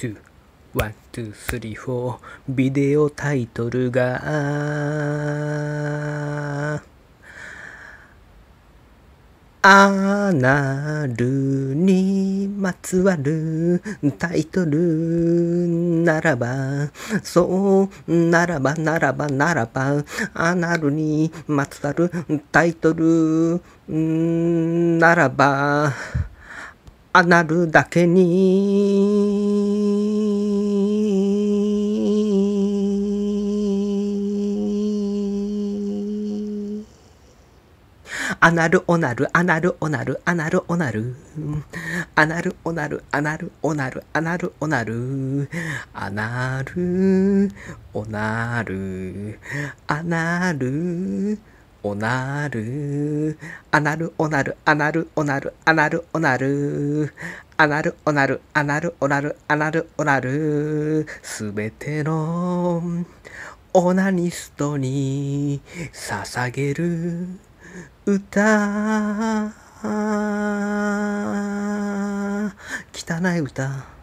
two, o n ビデオタイトルがアナルにまつわるタイトルならば、そうならばならばならば、アナルにまつわるタイトルならば、あなるだけに。アナルオナルアナルオナルアナルオナルアナルオナルアナルオナルアナルオナルアナルオナルアナルおなる、あなるおなる、あなるおなる、あなるおなる、あなるおなる、あなるおなる、あなるおなる、すべてのオナニストに捧げる歌。汚い歌。